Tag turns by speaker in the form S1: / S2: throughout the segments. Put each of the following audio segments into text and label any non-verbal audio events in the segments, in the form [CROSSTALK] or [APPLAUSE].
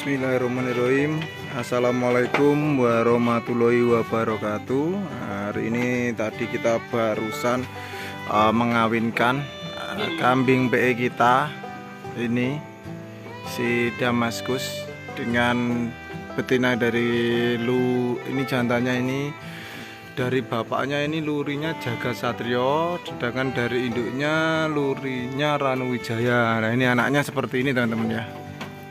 S1: Bismillahirrahmanirrahim Assalamualaikum warahmatullahi wabarakatuh Hari ini tadi kita barusan uh, mengawinkan uh, kambing PE kita Ini si Damaskus dengan betina dari lu ini jantannya ini dari bapaknya ini lurinya Jaga Satrio sedangkan dari induknya lurinya Ranu Wijaya nah ini anaknya seperti ini teman-teman ya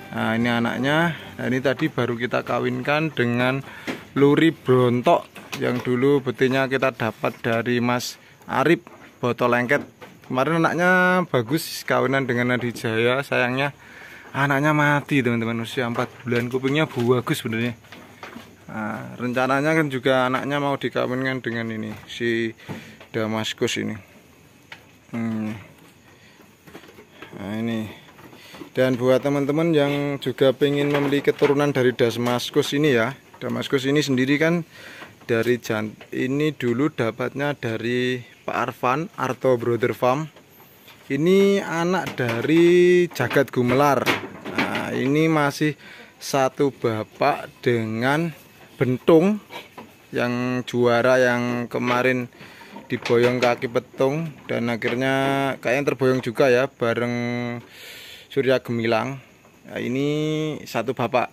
S1: nah ini anaknya nah, ini tadi baru kita kawinkan dengan luri brontok yang dulu betinya kita dapat dari mas Arif botol lengket kemarin anaknya bagus kawinan dengan Nadi Jaya sayangnya anaknya mati teman-teman usia 4 bulan kupingnya bagus sebenarnya nah, rencananya kan juga anaknya mau dikawinkan dengan ini si Damaskus ini hmm. nah ini dan buat teman-teman yang juga pengen memiliki keturunan dari Damaskus ini ya Damaskus ini sendiri kan dari jant ini dulu dapatnya dari Pak Arfan Arto Brother Farm ini anak dari Jagat Gumelar nah, ini masih satu bapak dengan Bentung yang juara yang kemarin diboyong kaki petung dan akhirnya kayaknya terboyong juga ya bareng Surya Gemilang nah, ini satu bapak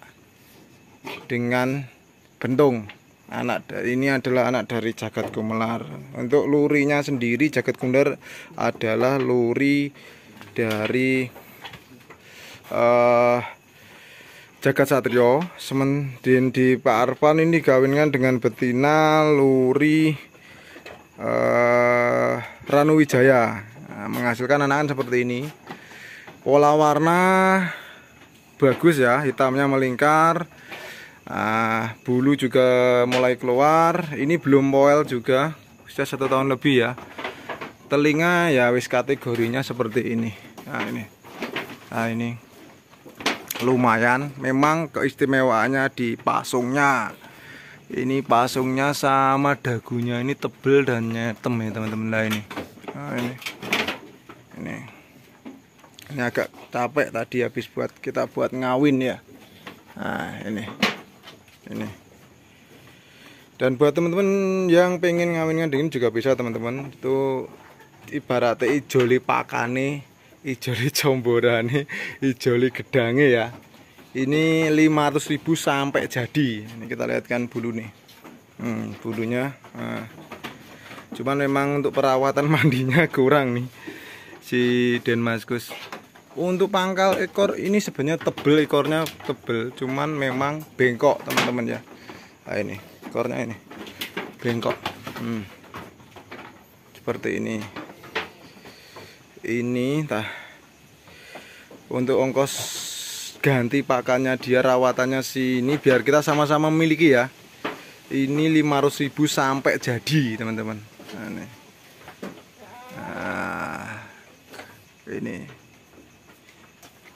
S1: dengan bentung anak ini adalah anak dari jagat kumelar untuk lurinya sendiri jagat kumelar adalah luri dari uh, jagat satrio semen di Pak Arpan ini kawinkan dengan betina luri uh, Ranu Wijaya nah, menghasilkan anakan seperti ini pola warna bagus ya hitamnya melingkar nah, bulu juga mulai keluar ini belum poel juga sudah satu tahun lebih ya telinga ya wis kategorinya seperti ini nah ini nah ini lumayan memang keistimewaannya di pasungnya ini pasungnya sama dagunya ini tebel dan nyetem ya teman-teman lah ini nah ini ini ini agak capek tadi habis buat kita buat ngawin ya nah ini ini dan buat teman-teman yang pengen ngawin dingin juga bisa teman-teman itu ibaratnya ijoli pakane ijoli comborane ijoli gedange ya ini 500.000 sampai jadi ini kita lihatkan bulu nih hmm, bulunya nah. cuman memang untuk perawatan [LAUGHS] mandinya kurang nih si Denmaskus untuk pangkal ekor ini sebenarnya tebel ekornya tebel cuman memang bengkok teman-teman ya nah, ini ekornya ini bengkok hmm. seperti ini ini tah untuk ongkos ganti pakannya dia rawatannya sini biar kita sama-sama miliki ya ini 500.000 sampai jadi teman-teman nah, ini. nah ini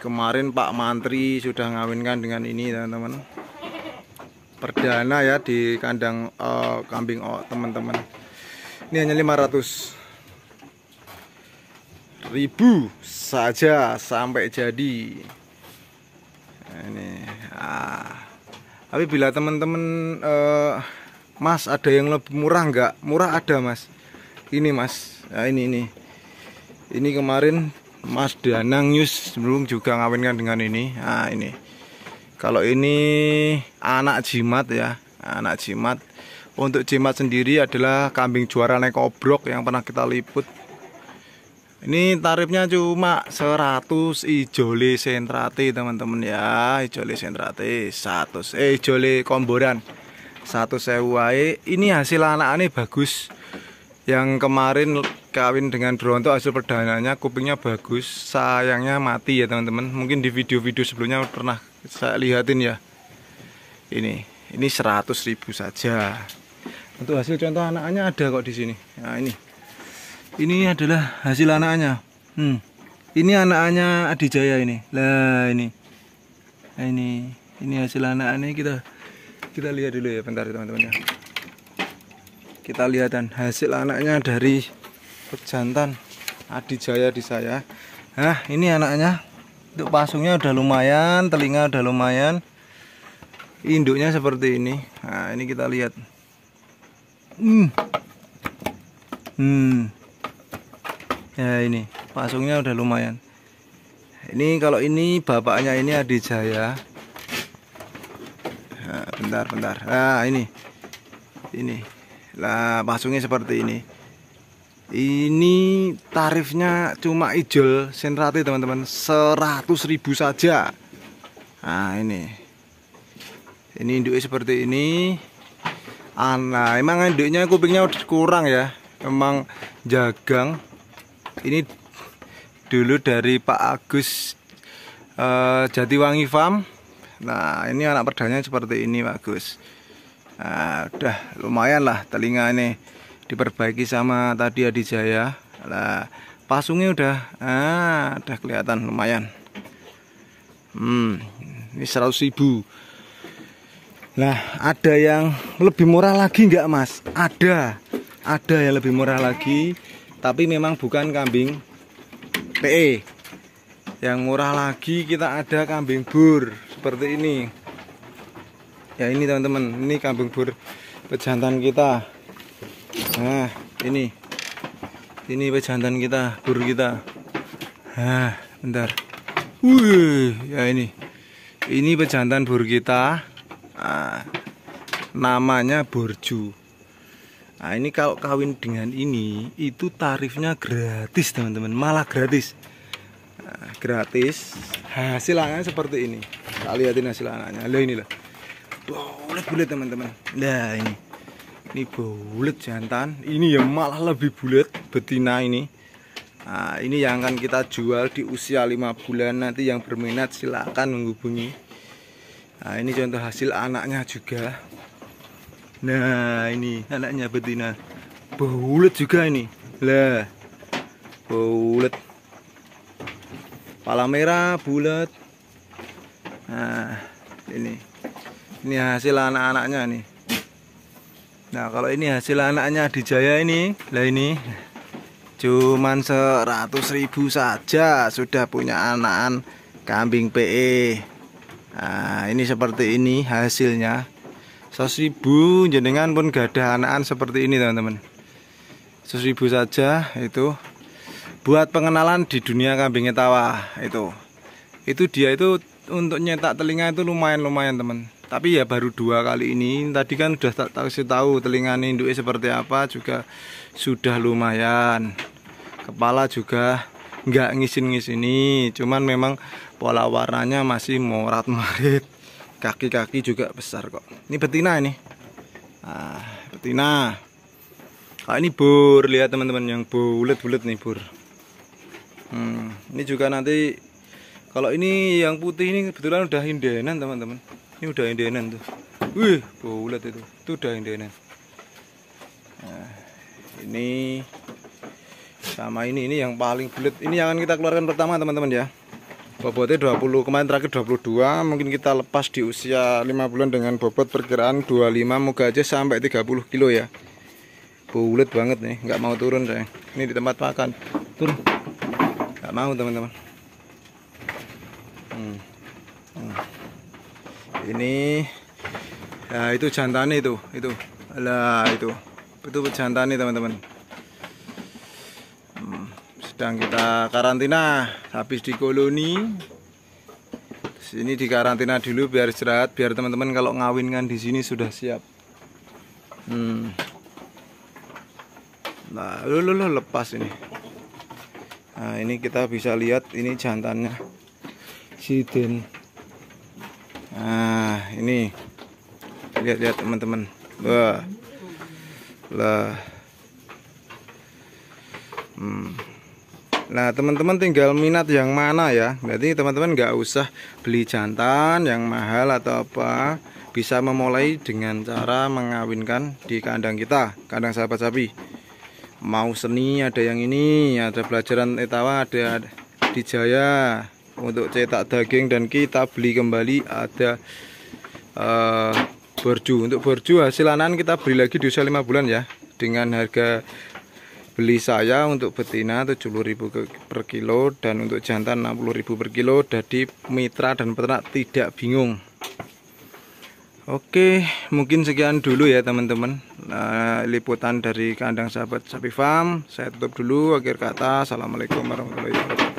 S1: kemarin Pak Mantri sudah ngawinkan dengan ini teman-teman perdana ya di kandang uh, kambing oh, teman-teman ini hanya 500 ribu saja sampai jadi ini ah. tapi bila teman-teman uh, mas ada yang lebih murah enggak murah ada mas ini mas nah, ini ini ini kemarin Mas Danang Yus belum juga ngawinkan dengan ini nah ini kalau ini anak jimat ya anak jimat untuk jimat sendiri adalah kambing juara naik obrok yang pernah kita liput ini tarifnya cuma 100 ijole sentrate teman-teman ya ijole sentrate 100 eh ijole komboran satu sewa ini hasil anak ini bagus yang kemarin kawin dengan Bronto hasil perdananya kupingnya bagus sayangnya mati ya teman-teman mungkin di video-video sebelumnya pernah saya lihatin ya ini ini 100.000 saja untuk hasil contoh anaknya ada kok di sini nah ini ini adalah hasil anaknya hmm. ini anaknya Jaya ini lah ini nah, ini ini hasil anaknya kita kita lihat dulu ya bentar teman-teman ya kita lihatan hasil anaknya dari pejantan Jaya di saya nah ini anaknya untuk pasungnya udah lumayan telinga udah lumayan induknya seperti ini nah ini kita lihat hmm hmm ya ini pasungnya udah lumayan ini kalau ini bapaknya ini adijaya nah, bentar bentar nah ini ini lah pasungnya seperti ini ini tarifnya cuma ijol senrati teman-teman ribu saja nah ini ini induknya seperti ini ah, nah emang induknya kupingnya udah kurang ya emang jagang ini dulu dari Pak Agus uh, Jatiwangi Farm nah ini anak perdanya seperti ini Pak Agus nah udah lumayan lah telinga ini diperbaiki sama tadi Adi Jaya lah pasungnya udah ah udah kelihatan lumayan hmm ini seratus ribu nah ada yang lebih murah lagi nggak mas ada ada yang lebih murah lagi tapi memang bukan kambing PE yang murah lagi kita ada kambing bur seperti ini ya ini teman-teman ini kambing bur pejantan kita nah ini ini pejantan kita bur kita nah bentar Wih, ya ini ini pejantan bur kita nah, namanya borju nah ini kalau kawin dengan ini itu tarifnya gratis teman-teman malah gratis nah, gratis ah, hasil anaknya seperti ini kita lihatin hasil anaknya loh ini loh Boleh, boleh, teman-teman nah ini ini bulat jantan ini yang malah lebih bulat betina ini nah, ini yang akan kita jual di usia 5 bulan nanti yang berminat silahkan menghubungi nah ini contoh hasil anaknya juga nah ini anaknya betina bulat juga ini lah bulat pala merah bulat nah ini ini hasil anak-anaknya nih Nah kalau ini hasil anaknya di Jaya ini Lah ini Cuman 100.000 saja Sudah punya anakan kambing PE Nah ini seperti ini hasilnya 100.000 jenengan pun gak ada anakan seperti ini teman-teman 100.000 saja itu Buat pengenalan di dunia kambing etawa itu Itu dia itu untuk nyetak telinga itu lumayan-lumayan teman teman tapi ya baru dua kali ini tadi kan sudah tak kasih tahu telinga induknya seperti apa juga sudah lumayan kepala juga nggak ngisin-ngisini cuman memang pola warnanya masih morat-marit kaki-kaki juga besar kok ini betina ini nah, betina kalau ini bur lihat teman-teman yang bulat-bulat nih bur hmm, ini juga nanti kalau ini yang putih ini kebetulan udah hindenan teman-teman ini udah indenan tuh wih bulat itu itu udah indenan nah, ini sama ini ini yang paling bulat ini yang akan kita keluarkan pertama teman-teman ya bobotnya 20 kemarin terakhir 22 mungkin kita lepas di usia 5 bulan dengan bobot perkiraan 25 moga aja sampai 30 kilo ya bulat banget nih nggak mau turun saya ini di tempat makan turun nggak mau teman-teman hmm. Hmm ini ya itu jantan itu itu lah itu itu jantan nih teman-teman hmm, sedang kita karantina habis di koloni sini di karantina dulu biar istirahat biar teman-teman kalau ngawinkan di sini sudah siap hmm. nah lu, lu, lu, lepas ini nah ini kita bisa lihat ini jantannya den nah ini lihat-lihat teman-teman wah lah hmm. nah teman-teman tinggal minat yang mana ya berarti teman-teman nggak usah beli jantan yang mahal atau apa bisa memulai dengan cara mengawinkan di kandang kita kandang sahabat sapi mau seni ada yang ini ada pelajaran etawa ada di Jaya untuk cetak daging dan kita beli kembali ada uh, eh, berju untuk berju hasil anan kita beli lagi di usia 5 bulan ya dengan harga beli saya untuk betina 70.000 per kilo dan untuk jantan 60.000 per kilo jadi mitra dan peternak tidak bingung Oke mungkin sekian dulu ya teman-teman nah, liputan dari kandang sahabat sapi farm saya tutup dulu akhir kata Assalamualaikum warahmatullahi wabarakatuh